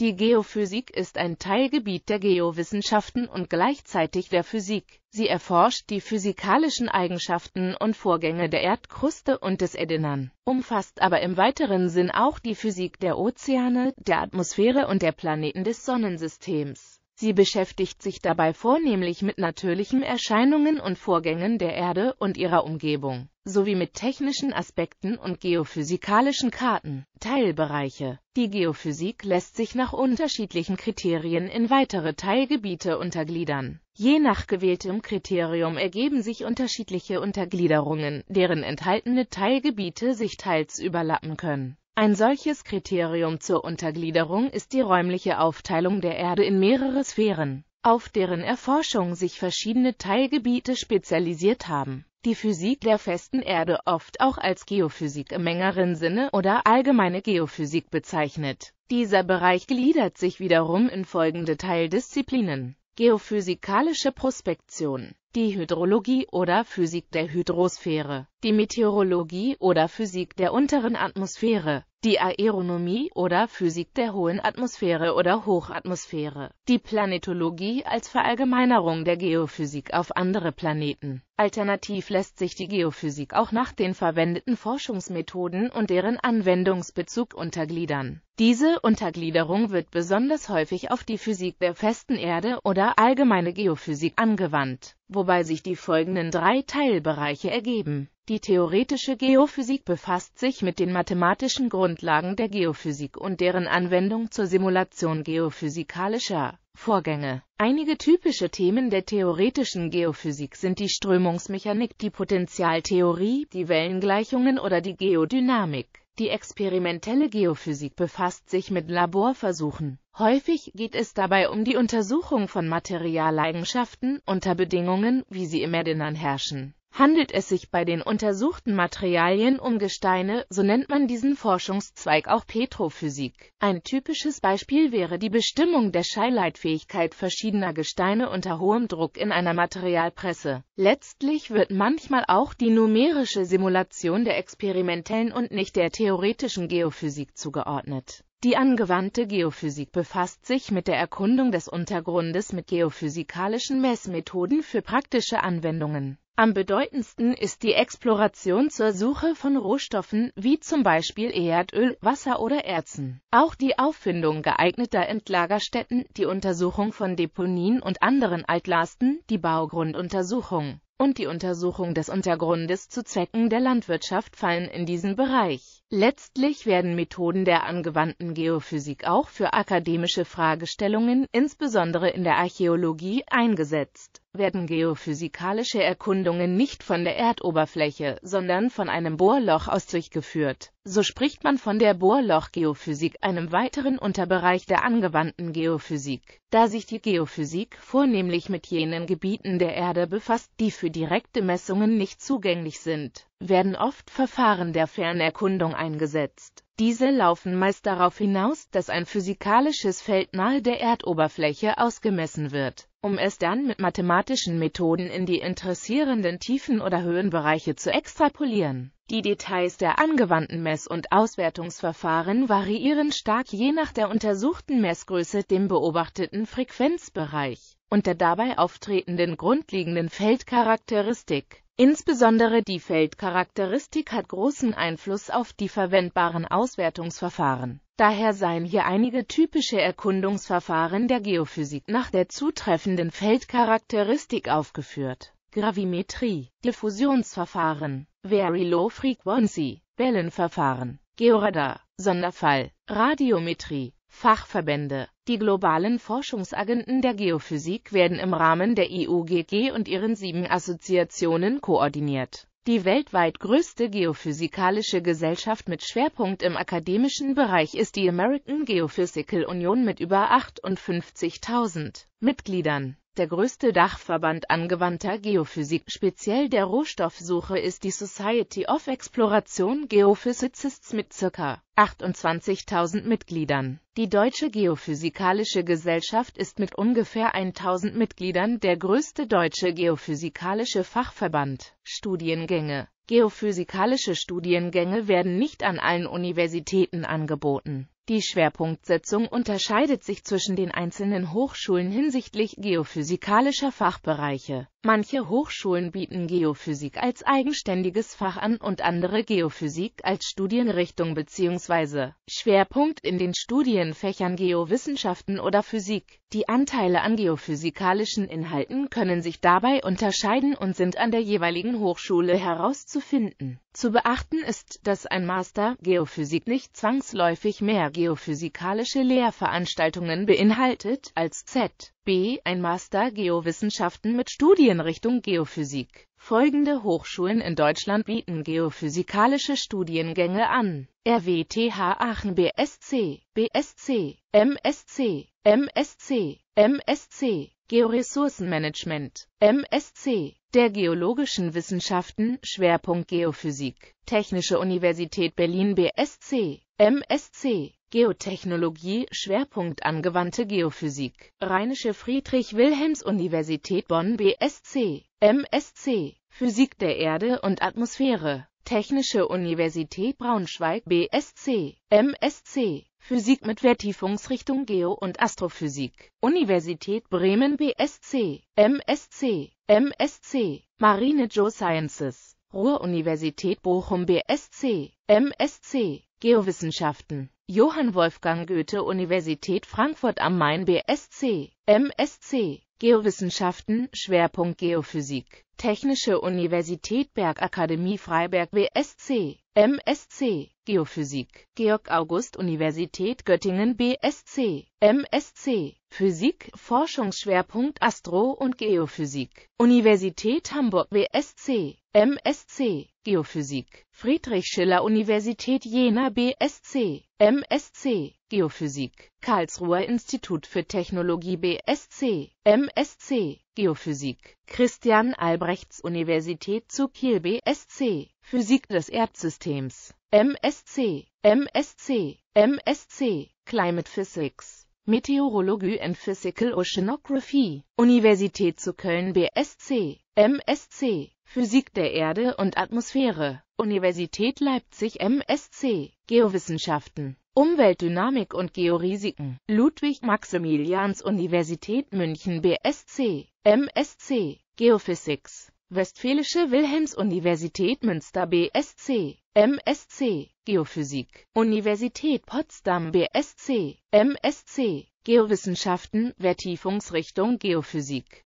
Die Geophysik ist ein Teilgebiet der Geowissenschaften und gleichzeitig der Physik. Sie erforscht die physikalischen Eigenschaften und Vorgänge der Erdkruste und des Edenern, umfasst aber im weiteren Sinn auch die Physik der Ozeane, der Atmosphäre und der Planeten des Sonnensystems. Sie beschäftigt sich dabei vornehmlich mit natürlichen Erscheinungen und Vorgängen der Erde und ihrer Umgebung sowie mit technischen Aspekten und geophysikalischen Karten. Teilbereiche Die Geophysik lässt sich nach unterschiedlichen Kriterien in weitere Teilgebiete untergliedern. Je nach gewähltem Kriterium ergeben sich unterschiedliche Untergliederungen, deren enthaltene Teilgebiete sich teils überlappen können. Ein solches Kriterium zur Untergliederung ist die räumliche Aufteilung der Erde in mehrere Sphären, auf deren Erforschung sich verschiedene Teilgebiete spezialisiert haben die Physik der festen Erde, oft auch als Geophysik im engeren Sinne oder allgemeine Geophysik bezeichnet. Dieser Bereich gliedert sich wiederum in folgende Teildisziplinen. Geophysikalische Prospektion die Hydrologie oder Physik der Hydrosphäre, die Meteorologie oder Physik der unteren Atmosphäre, die Aeronomie oder Physik der hohen Atmosphäre oder Hochatmosphäre, die Planetologie als Verallgemeinerung der Geophysik auf andere Planeten. Alternativ lässt sich die Geophysik auch nach den verwendeten Forschungsmethoden und deren Anwendungsbezug untergliedern. Diese Untergliederung wird besonders häufig auf die Physik der festen Erde oder allgemeine Geophysik angewandt wobei sich die folgenden drei Teilbereiche ergeben. Die theoretische Geophysik befasst sich mit den mathematischen Grundlagen der Geophysik und deren Anwendung zur Simulation geophysikalischer Vorgänge. Einige typische Themen der theoretischen Geophysik sind die Strömungsmechanik, die Potentialtheorie, die Wellengleichungen oder die Geodynamik. Die experimentelle Geophysik befasst sich mit Laborversuchen. Häufig geht es dabei um die Untersuchung von Materialeigenschaften unter Bedingungen, wie sie im Erdinnern herrschen. Handelt es sich bei den untersuchten Materialien um Gesteine, so nennt man diesen Forschungszweig auch Petrophysik. Ein typisches Beispiel wäre die Bestimmung der Scheileitfähigkeit verschiedener Gesteine unter hohem Druck in einer Materialpresse. Letztlich wird manchmal auch die numerische Simulation der experimentellen und nicht der theoretischen Geophysik zugeordnet. Die angewandte Geophysik befasst sich mit der Erkundung des Untergrundes mit geophysikalischen Messmethoden für praktische Anwendungen. Am bedeutendsten ist die Exploration zur Suche von Rohstoffen wie zum Beispiel Erdöl, Wasser oder Erzen. Auch die Auffindung geeigneter Endlagerstätten, die Untersuchung von Deponien und anderen Altlasten, die Baugrunduntersuchung und die Untersuchung des Untergrundes zu Zwecken der Landwirtschaft fallen in diesen Bereich. Letztlich werden Methoden der angewandten Geophysik auch für akademische Fragestellungen, insbesondere in der Archäologie, eingesetzt werden geophysikalische Erkundungen nicht von der Erdoberfläche, sondern von einem Bohrloch aus durchgeführt. So spricht man von der Bohrlochgeophysik, einem weiteren Unterbereich der angewandten Geophysik, da sich die Geophysik vornehmlich mit jenen Gebieten der Erde befasst, die für direkte Messungen nicht zugänglich sind, werden oft Verfahren der Fernerkundung eingesetzt. Diese laufen meist darauf hinaus, dass ein physikalisches Feld nahe der Erdoberfläche ausgemessen wird um es dann mit mathematischen Methoden in die interessierenden Tiefen- oder Höhenbereiche zu extrapolieren. Die Details der angewandten Mess- und Auswertungsverfahren variieren stark je nach der untersuchten Messgröße, dem beobachteten Frequenzbereich und der dabei auftretenden grundlegenden Feldcharakteristik. Insbesondere die Feldcharakteristik hat großen Einfluss auf die verwendbaren Auswertungsverfahren. Daher seien hier einige typische Erkundungsverfahren der Geophysik nach der zutreffenden Feldcharakteristik aufgeführt. Gravimetrie, Diffusionsverfahren, Very Low Frequency, Wellenverfahren, Georadar, Sonderfall, Radiometrie, Fachverbände. Die globalen Forschungsagenten der Geophysik werden im Rahmen der IUGG und ihren sieben Assoziationen koordiniert. Die weltweit größte geophysikalische Gesellschaft mit Schwerpunkt im akademischen Bereich ist die American Geophysical Union mit über 58.000 Mitgliedern. Der größte Dachverband angewandter Geophysik, speziell der Rohstoffsuche, ist die Society of Exploration Geophysicists mit ca. 28.000 Mitgliedern. Die Deutsche Geophysikalische Gesellschaft ist mit ungefähr 1000 Mitgliedern der größte deutsche geophysikalische Fachverband. Studiengänge Geophysikalische Studiengänge werden nicht an allen Universitäten angeboten. Die Schwerpunktsetzung unterscheidet sich zwischen den einzelnen Hochschulen hinsichtlich geophysikalischer Fachbereiche. Manche Hochschulen bieten Geophysik als eigenständiges Fach an und andere Geophysik als Studienrichtung bzw. Schwerpunkt in den Studienfächern Geowissenschaften oder Physik. Die Anteile an geophysikalischen Inhalten können sich dabei unterscheiden und sind an der jeweiligen Hochschule herauszufinden zu beachten ist, dass ein Master Geophysik nicht zwangsläufig mehr geophysikalische Lehrveranstaltungen beinhaltet als Z.B. ein Master Geowissenschaften mit Studienrichtung Geophysik. Folgende Hochschulen in Deutschland bieten geophysikalische Studiengänge an. RWTH Aachen BSc, BSc, MSc, MSc, MSc, Georessourcenmanagement, MSc, der Geologischen Wissenschaften, Schwerpunkt Geophysik, Technische Universität Berlin BSC, MSC, Geotechnologie, Schwerpunkt Angewandte Geophysik, Rheinische Friedrich-Wilhelms-Universität Bonn BSC, MSC, Physik der Erde und Atmosphäre, Technische Universität Braunschweig BSC, MSC, Physik mit Vertiefungsrichtung Geo- und Astrophysik, Universität Bremen BSC, MSC, MSc, Marine Geosciences, Ruhr-Universität Bochum BSc, MSc, Geowissenschaften, Johann Wolfgang Goethe Universität Frankfurt am Main BSc, MSc, Geowissenschaften, Schwerpunkt Geophysik, Technische Universität Bergakademie Freiberg BSc, MSc Geophysik Georg August Universität Göttingen BSc MSc Physik Forschungsschwerpunkt Astro- und Geophysik Universität Hamburg BSc MSc Geophysik Friedrich Schiller Universität Jena BSc MSc Geophysik, Karlsruher Institut für Technologie BSC, MSC, Geophysik, Christian Albrechts Universität zu Kiel BSC, Physik des Erdsystems, MSC, MSC, MSC, Climate Physics. Meteorologie and Physical Oceanography, Universität zu Köln BSC, MSC, Physik der Erde und Atmosphäre, Universität Leipzig MSc, Geowissenschaften, Umweltdynamik und Georisiken, Ludwig-Maximilians-Universität München BSc, MSc, Geophysics, Westfälische Wilhelms-Universität Münster BSc, MSc, Geophysik, Universität Potsdam BSc, MSc, Geowissenschaften, Vertiefungsrichtung Geophysik,